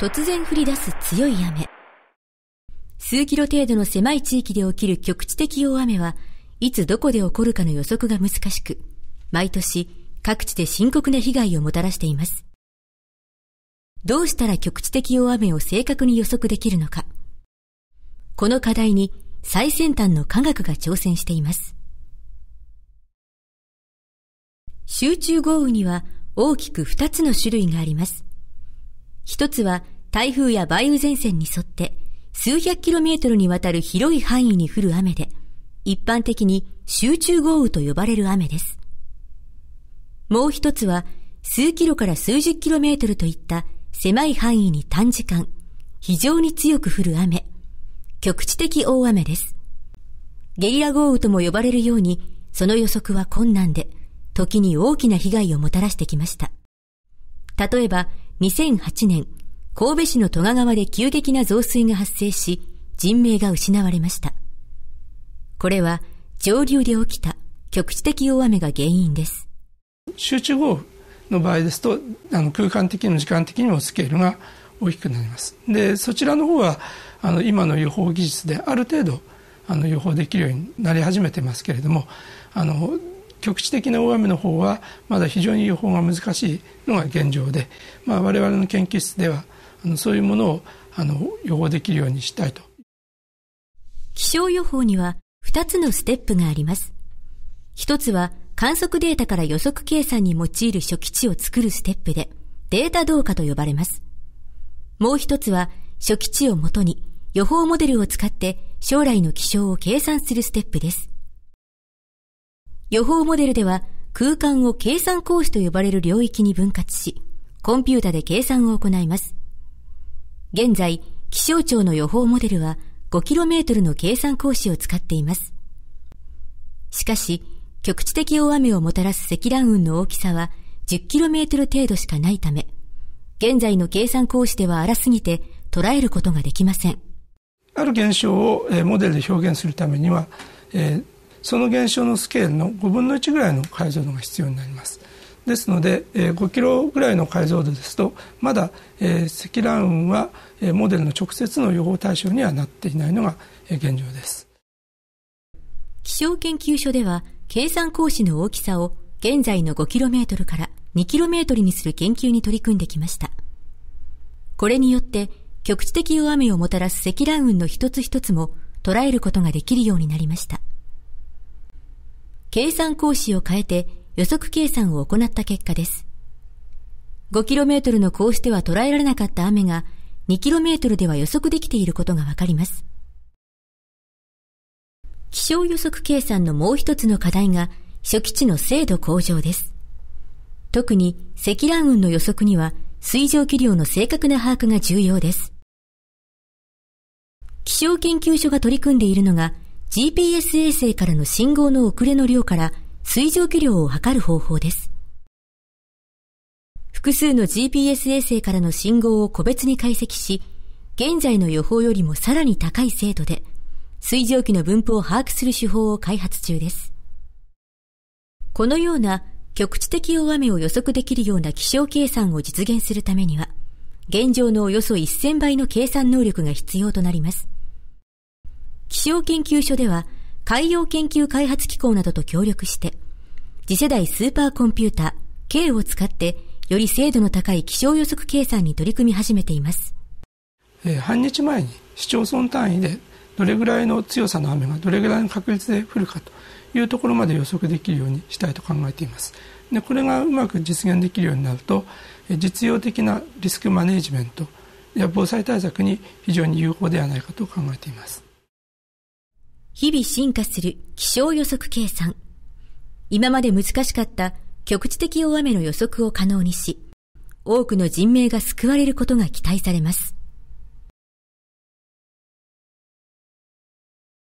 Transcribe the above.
突然降り出す強い雨。数キロ程度の狭い地域で起きる局地的大雨はいつどこで起こるかの予測が難しく、毎年各地で深刻な被害をもたらしています。どうしたら局地的大雨を正確に予測できるのか。この課題に最先端の科学が挑戦しています。集中豪雨には大きく2つの種類があります。一つは台風や梅雨前線に沿って数百キロメートルにわたる広い範囲に降る雨で、一般的に集中豪雨と呼ばれる雨です。もう一つは数キロから数十キロメートルといった狭い範囲に短時間、非常に強く降る雨、局地的大雨です。ゲリラ豪雨とも呼ばれるように、その予測は困難で、時に大きな被害をもたらしてきました。例えば、2008年、神戸市の戸賀川で急激な増水が発生し、人命が失われました。これは上流で起きた局地的大雨が原因です。集中豪雨の場合ですと、あの空間的にも時間的にもスケールが大きくなります。で、そちらの方は、あの今の予報技術である程度あの予報できるようになり始めてますけれども、あの局地的な大雨の方はまだ非常に予報が難しいのが現状で、まあ、我々の研究室ではあのそういうものをあの予報できるようにしたいと気象予報には2つのステップがあります1つは観測データから予測計算に用いる初期値を作るステップでデータ同化と呼ばれますもう1つは初期値をもとに予報モデルを使って将来の気象を計算するステップです予報モデルでは空間を計算公式と呼ばれる領域に分割し、コンピュータで計算を行います。現在、気象庁の予報モデルは 5km の計算公式を使っています。しかし、局地的大雨をもたらす積乱雲の大きさは 10km 程度しかないため、現在の計算公式では荒すぎて捉えることができません。ある現象をモデルで表現するためには、えーその減少のスケールの5分の1ぐらいの解像度が必要になりますですので、え5キロぐらいの解像度ですとまだ、え積乱雲は、えモデルの直接の予報対象にはなっていないのが、え現状です気象研究所では計算格子の大きさを現在の 5km から 2km にする研究に取り組んできましたこれによって局地的大雨をもたらす積乱雲の一つ一つも捉えることができるようになりました計算講師を変えて予測計算を行った結果です。5km のコースでは捉えられなかった雨が 2km では予測できていることがわかります。気象予測計算のもう一つの課題が初期値の精度向上です。特に積乱雲の予測には水蒸気量の正確な把握が重要です。気象研究所が取り組んでいるのが GPS 衛星からの信号の遅れの量から水蒸気量を測る方法です。複数の GPS 衛星からの信号を個別に解析し、現在の予報よりもさらに高い精度で、水蒸気の分布を把握する手法を開発中です。このような局地的大雨を予測できるような気象計算を実現するためには、現状のおよそ1000倍の計算能力が必要となります。気象研究所では、海洋研究開発機構などと協力して、次世代スーパーコンピュータ、K を使って、より精度の高い気象予測計算に取り組み始めています。えー、半日前に市町村単位でどれぐらいの強さの雨がどれぐらいの確率で降るかというところまで予測できるようにしたいと考えています。でこれがうまく実現できるようになると実用的なリスクマネジメントや防災対策に非常に有効ではないかと考えています。日々進化する気象予測計算。今まで難しかった局地的大雨の予測を可能にし、多くの人命が救われることが期待されます。